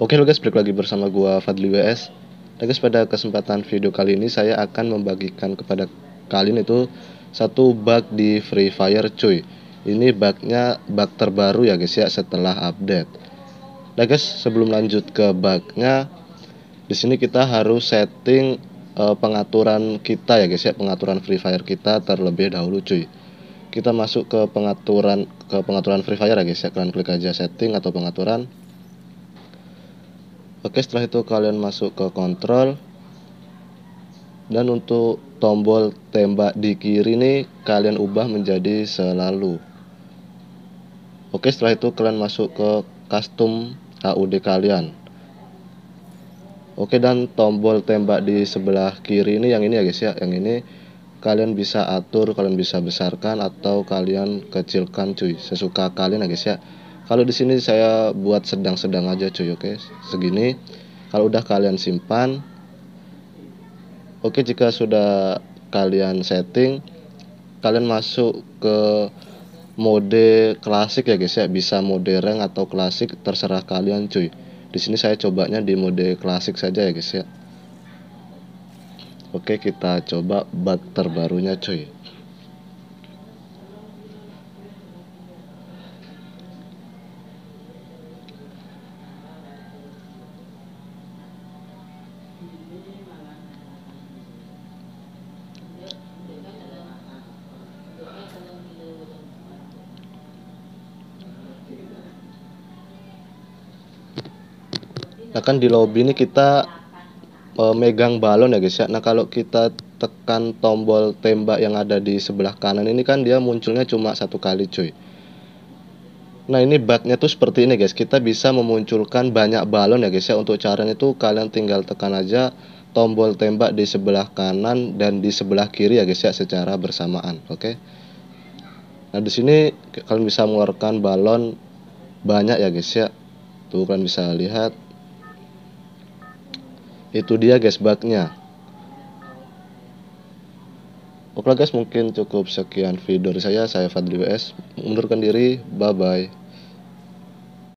Oke lo guys, balik lagi bersama gua Fadli WS. Nah guys, pada kesempatan video kali ini saya akan membagikan kepada kalian itu satu bug di Free Fire cuy. Ini bugnya bug terbaru ya guys ya setelah update. Nah guys, sebelum lanjut ke bugnya, di sini kita harus setting uh, pengaturan kita ya guys ya, pengaturan Free Fire kita terlebih dahulu cuy kita masuk ke pengaturan ke pengaturan Free Fire ya guys ya kalian klik aja setting atau pengaturan oke setelah itu kalian masuk ke kontrol dan untuk tombol tembak di kiri ini kalian ubah menjadi selalu oke setelah itu kalian masuk ke custom HUD kalian oke dan tombol tembak di sebelah kiri ini yang ini ya guys ya yang ini kalian bisa atur kalian bisa besarkan atau kalian kecilkan cuy sesuka kalian ya guys ya kalau di sini saya buat sedang-sedang aja cuy oke okay? segini kalau udah kalian simpan oke okay, jika sudah kalian setting kalian masuk ke mode klasik ya guys ya bisa mode rank atau klasik terserah kalian cuy di sini saya cobanya di mode klasik saja ya guys ya oke kita coba bug terbarunya cuy Nah kan di lobby ini kita uh, megang balon ya guys ya. Nah kalau kita tekan tombol tembak yang ada di sebelah kanan ini kan dia munculnya cuma satu kali cuy. Nah ini bugnya tuh seperti ini guys. Kita bisa memunculkan banyak balon ya guys ya. Untuk caranya tuh kalian tinggal tekan aja tombol tembak di sebelah kanan dan di sebelah kiri ya guys ya secara bersamaan. Oke. Okay? Nah di sini kalian bisa mengeluarkan balon banyak ya guys ya. Tuh kalian bisa lihat itu dia guys bugnya Oke guys mungkin cukup sekian video dari saya, saya Fadli WS, mundurkan diri, bye-bye.